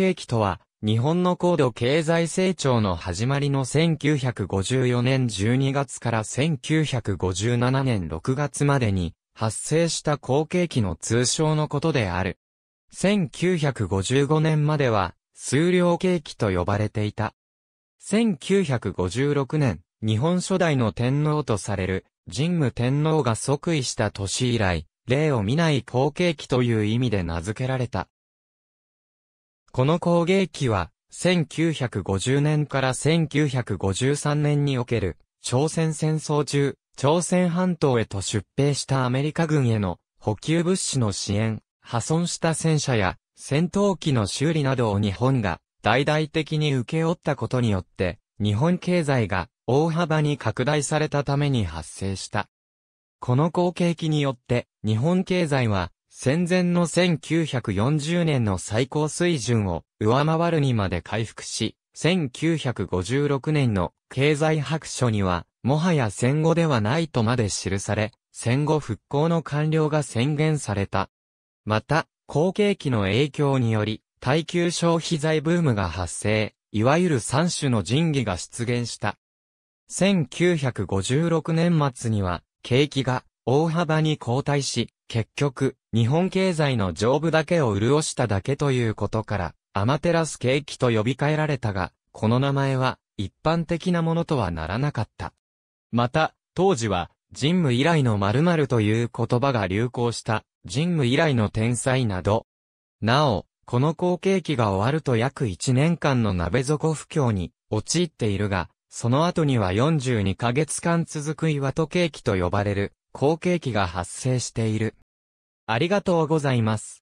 景気とは、日本の高度経済成長の始まりの1954年12月から1957年6月までに発生した好景気の通称のことである。1955年までは数量景気と呼ばれていた。1956年、日本初代の天皇とされる神武天皇が即位した年以来、例を見ない好景気という意味で名付けられた。この工芸機は、1950年から1953年における、朝鮮戦争中、朝鮮半島へと出兵したアメリカ軍への補給物資の支援、破損した戦車や戦闘機の修理などを日本が大々的に受け負ったことによって、日本経済が大幅に拡大されたために発生した。この好景機によって、日本経済は戦前の1940年の最高水準を上回るにまで回復し、1956年の経済白書には、もはや戦後ではないとまで記され、戦後復興の完了が宣言された。また、後継期の影響により、耐久消費財ブームが発生、いわゆる三種の神器が出現した。1956年末には、景気が大幅に後退し、結局、日本経済の丈夫だけを潤しただけということから、アマテラス景気と呼び換えられたが、この名前は一般的なものとはならなかった。また、当時は、神武以来の〇〇という言葉が流行した神武以来の天才など。なお、この好景気が終わると約1年間の鍋底不況に陥っているが、その後には42ヶ月間続く岩戸景気と呼ばれる好景気が発生している。ありがとうございます。